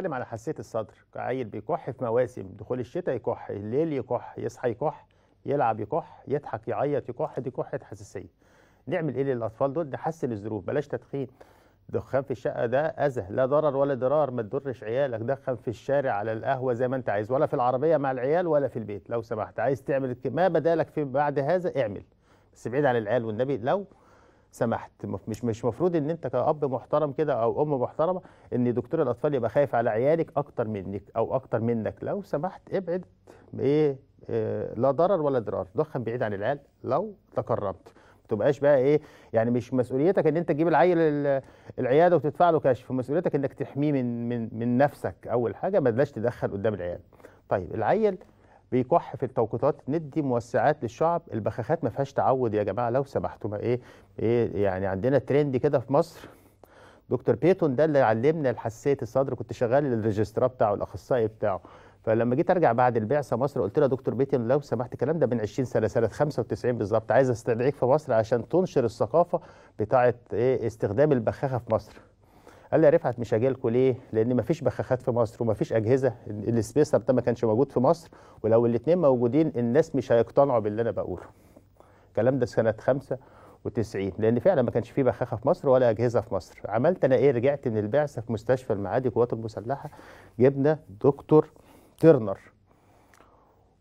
بتكلم على حساسيه الصدر عيل بيكح في مواسم دخول الشتاء يكح الليل يكح يصحى يكح يلعب يكح يضحك يعيط يكح دي كحه حساسيه نعمل ايه للاطفال دول نحسن الظروف بلاش تدخين دخان في الشقه ده اذى لا ضرر ولا ضرار ما تضرش عيالك دخن في الشارع على القهوه زي ما انت عايز ولا في العربيه مع العيال ولا في البيت لو سمحت عايز تعمل ما بدالك في بعد هذا اعمل بس بعيد عن العيال والنبي لو سمحت مش مش مفروض ان انت كاب محترم كده او ام محترمه ان دكتور الاطفال يبقى خايف على عيالك اكتر منك او اكتر منك لو سمحت ابعد ايه, إيه لا ضرر ولا ضرار دخن بعيد عن العيال لو تكرمت ما تبقاش بقى ايه يعني مش مسؤوليتك ان انت تجيب العيل العياده وتدفع له كشف مسؤوليتك انك تحميه من من من نفسك اول حاجه ما تبلاش تدخل قدام العيال طيب العيل بيكح في التوقيتات ندي موسعات للشعب البخاخات ما فيهاش تعود يا جماعه لو سمحتوا ما ايه ايه يعني عندنا ترند كده في مصر دكتور بيتون ده اللي علمنا حساسيه الصدر كنت شغال الريجسترا بتاعه الاخصائي بتاعه فلما جيت ارجع بعد البعثه مصر قلت له دكتور بيتون لو سمحت الكلام ده من 20 سنه سنه 95 بالظبط عايز استدعيك في مصر عشان تنشر الثقافه بتاعه ايه استخدام البخاخه في مصر قال لي يا رفعت مش هاجي لكم ليه؟ لان مفيش بخاخات في مصر ومفيش اجهزه السبيسر ده ما كانش موجود في مصر ولو الاثنين موجودين الناس مش هيقتنعوا باللي انا بقوله. الكلام ده سنه 95 لان فعلا ما كانش في بخاخه في مصر ولا اجهزه في مصر. عملت انا ايه؟ رجعت من البعثه في مستشفى المعادي قوات المسلحه جبنا دكتور ترنر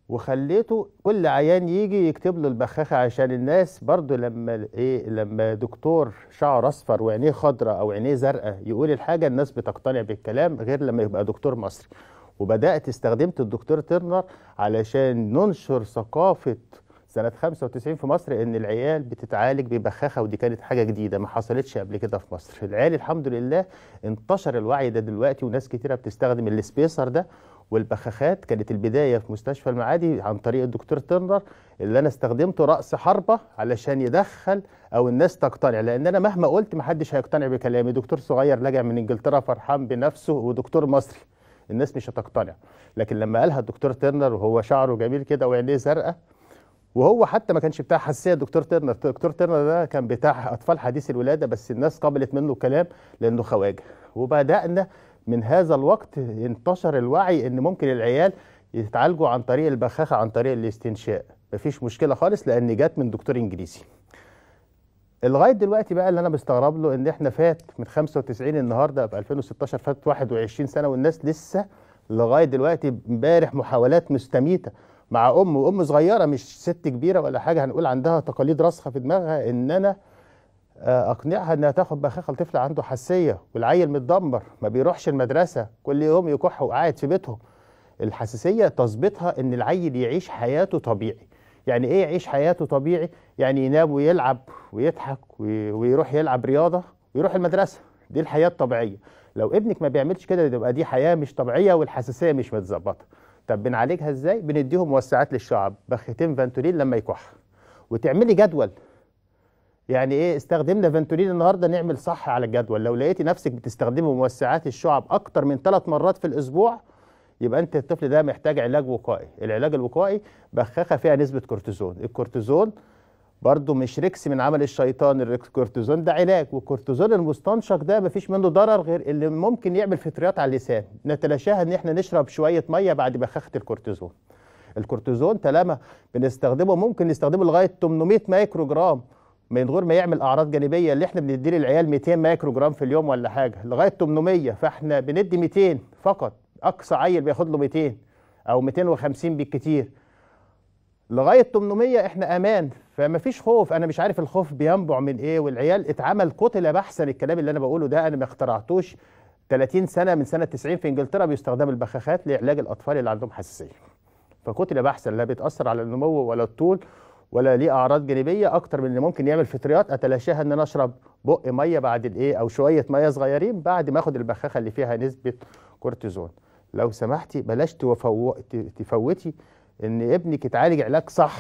وخليته كل عيان يجي يكتب له البخاخه عشان الناس برضو لما ايه لما دكتور شعره اصفر وعينيه خضراء او عينيه زرقاء يقول الحاجه الناس بتقتنع بالكلام غير لما يبقى دكتور مصري وبدات استخدمت الدكتور ترنر علشان ننشر ثقافه سنه 95 في مصر ان العيال بتتعالج ببخاخه ودي كانت حاجه جديده ما حصلتش قبل كده في مصر العيال الحمد لله انتشر الوعي ده دلوقتي وناس كتيره بتستخدم السبيسر ده والبخاخات كانت البدايه في مستشفى المعادي عن طريق الدكتور تندر اللي انا استخدمته راس حربه علشان يدخل او الناس تقتنع لان انا مهما قلت محدش هيقتنع بكلامي دكتور صغير لجع من انجلترا فرحان بنفسه ودكتور مصري الناس مش هتقتنع لكن لما قالها الدكتور تيرنر وهو شعره جميل كده وعينيه زرقاء وهو حتى ما كانش بتاع حساسيه دكتور تيرنر دكتور تيرنر ده كان بتاع اطفال حديث الولاده بس الناس قبلت منه الكلام لانه خواجه وبدانا من هذا الوقت انتشر الوعي ان ممكن العيال يتعالجوا عن طريق البخاخه عن طريق الاستنشاء مفيش مشكله خالص لان جت من دكتور انجليزي لغايه دلوقتي بقى اللي انا بستغرب له ان احنا فات من 95 النهارده في 2016 فات 21 سنه والناس لسه لغايه دلوقتي امبارح محاولات مستميته مع ام وام صغيره مش ست كبيره ولا حاجه هنقول عندها تقاليد راسخه في دماغها ان انا آه، اقنعها انها تاخد بخاخه لطفل عنده حساسيه والعيل متدمر ما بيروحش المدرسه كل يوم يكح وقاعد في بيتهم الحساسيه تظبطها ان العيل يعيش حياته طبيعي يعني ايه يعيش حياته طبيعي يعني ينام ويلعب ويضحك ويروح يلعب رياضه ويروح المدرسه دي الحياه الطبيعيه لو ابنك ما بيعملش كده يبقى دي حياه مش طبيعيه والحساسيه مش متظبطه طب بنعالجها ازاي بنديهم موسعات للشعب بختين فانتولين لما يكح وتعملي جدول يعني ايه استخدمنا فانتولين النهارده نعمل صح على الجدول لو لقيتي نفسك بتستخدمي موسعات الشعب اكتر من ثلاث مرات في الاسبوع يبقى انت الطفل ده محتاج علاج وقائي العلاج الوقائي بخاخه فيها نسبه كورتيزون الكورتيزون برضه مش ركس من عمل الشيطان الكورتيزون ده علاج والكورتيزون المستنشق ده مفيش منه ضرر غير اللي ممكن يعمل فطريات على اللسان نتلاشاها ان احنا نشرب شويه ميه بعد بخاخه الكورتيزون الكورتيزون طالما بنستخدمه ممكن نستخدمه لغايه 800 مايكرو جرام من غير ما يعمل اعراض جانبيه اللي احنا بندي للعيال 200 مايكرو جرام في اليوم ولا حاجه لغايه 800 فاحنا بندي 200 فقط اقصى عيل بياخد له 200 او 250 بالكتير لغايه 800 احنا امان فما فيش خوف انا مش عارف الخوف بينبع من ايه والعيال اتعمل قتل بحثا الكلام اللي انا بقوله ده انا ما اخترعتوش 30 سنه من سنه 90 في انجلترا بيستخدم البخاخات لعلاج الاطفال اللي عندهم حساسيه فقتل بحثا لا بتاثر على النمو ولا الطول ولا ليه اعراض جانبيه اكتر من اللي ممكن يعمل فطريات اتلاشاها ان انا اشرب بق ميه بعد الايه او شويه ميه صغيرين بعد ما اخد البخاخه اللي فيها نسبه كورتيزون لو سمحتي بلاش تفوتي ان ابنك يتعالج علاج صح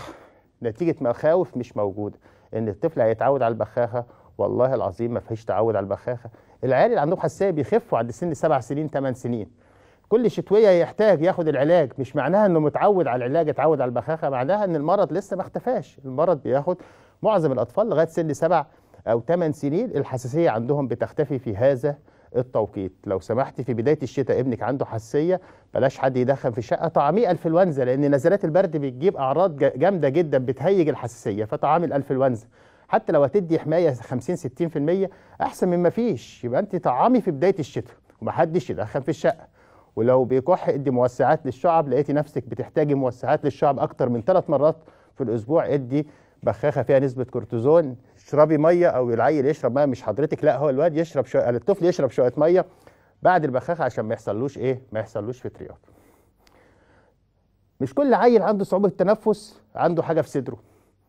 نتيجه مخاوف مش موجوده ان الطفل هيتعود على البخاخه والله العظيم ما فيش تعود على البخاخه العيال اللي عندهم حساسيه بيخفوا عند سن سبع سنين ثمان سنين كل شتويه يحتاج ياخد العلاج مش معناها انه متعود على العلاج اتعود على البخاخه معناها ان المرض لسه ما اختفاش المرض بياخد معظم الاطفال لغايه سن سبع او ثمان سنين الحساسيه عندهم بتختفي في هذا التوقيت لو سمحت في بدايه الشتاء ابنك عنده حساسيه بلاش حد يدخن في الشقه طعاميه الفلونزا لان نزلات البرد بتجيب اعراض جامده جدا بتهيج الحساسيه فطعامي الانفلونزا حتى لو هتدي حمايه 50 60% احسن من ما فيش يبقى انت طعامي في بدايه الشتاء ومحدش يدخن في الشقه ولو بيكح ادي موسعات للشعب لقيتي نفسك بتحتاجي موسعات للشعب اكتر من ثلاث مرات في الاسبوع ادي بخاخه فيها نسبه كورتيزون اشربي ميه او العيل يشرب ميه مش حضرتك لا هو الواد يشرب شو... الطفل يشرب شويه ميه بعد البخاخه عشان ما يحصلوش ايه ما يحصلوش فطريات مش كل عيل عنده صعوبه تنفس عنده حاجه في صدره